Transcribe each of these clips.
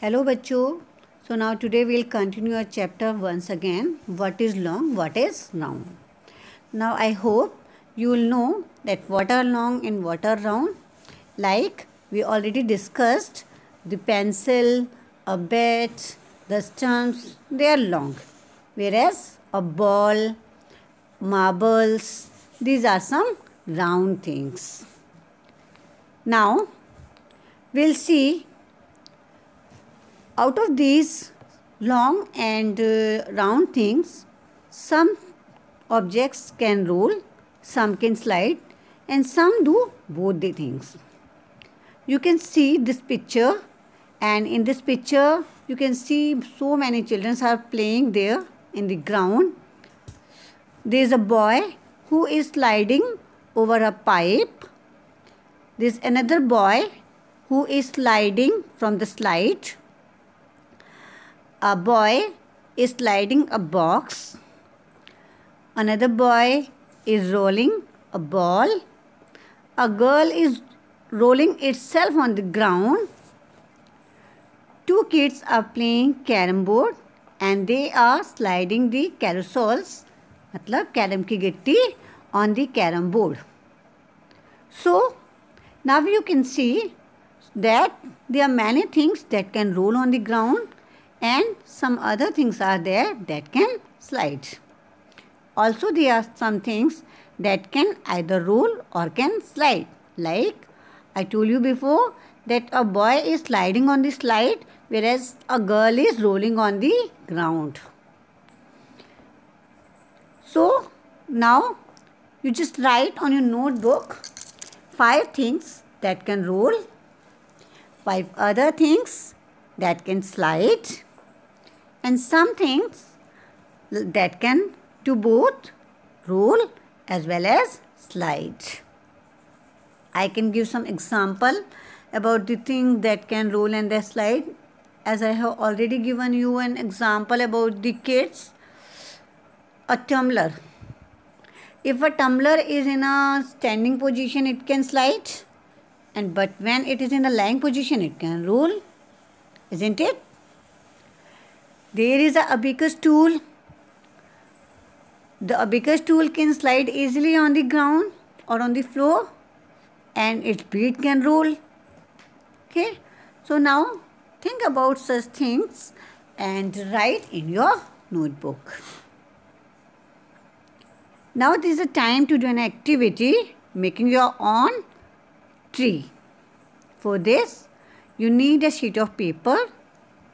Hello bachcho. So now today we'll continue our chapter once again. What is long? What is round? Now I hope you will know that what are long and what are round. Like we already discussed the pencil, a bat, the stumps, they are long. Whereas a ball, marbles, these are some round things. Now we'll see out of these long and uh, round things, some objects can roll, some can slide and some do both the things. You can see this picture and in this picture you can see so many children are playing there in the ground. There is a boy who is sliding over a pipe. There is another boy who is sliding from the slide. A boy is sliding a box. Another boy is rolling a ball. A girl is rolling itself on the ground. Two kids are playing carom board and they are sliding the carousels, मतलब carom की गिट्टी on the carom board. So now you can see that there are many things that can roll on the ground and some other things are there that can slide. Also there are some things that can either roll or can slide. Like I told you before that a boy is sliding on the slide whereas a girl is rolling on the ground. So now you just write on your notebook five things that can roll, five other things that can slide and some things that can do both roll as well as slide. I can give some example about the thing that can roll and that slide as I have already given you an example about the kids a tumbler if a tumbler is in a standing position it can slide and but when it is in a lying position it can roll isn't it there is a abacus tool. The abacus tool can slide easily on the ground or on the floor and its beat can roll. Okay. So now think about such things and write in your notebook. Now this is a time to do an activity making your own tree. For this you need a sheet of paper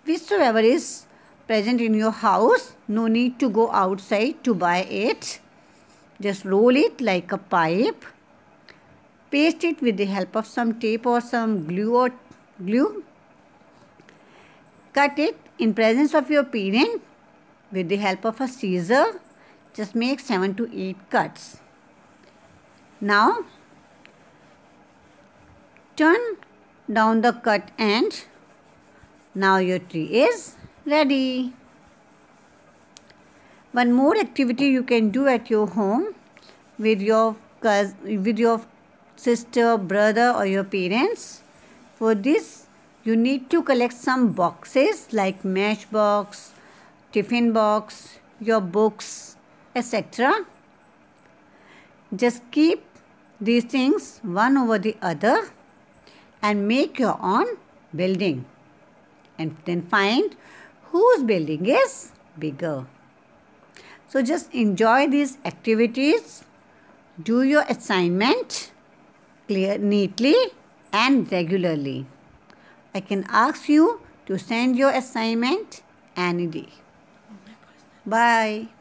whichsoever is present in your house. No need to go outside to buy it. Just roll it like a pipe. Paste it with the help of some tape or some glue or glue. Cut it in presence of your parent with the help of a scissor. Just make 7 to 8 cuts. Now, turn down the cut end. Now your tree is ready. One more activity you can do at your home with your, with your sister, brother or your parents. For this, you need to collect some boxes like matchbox, tiffin box, your books, etc. Just keep these things one over the other and make your own building. And then find whose building is bigger. So just enjoy these activities. Do your assignment clear, neatly and regularly. I can ask you to send your assignment any day. Bye.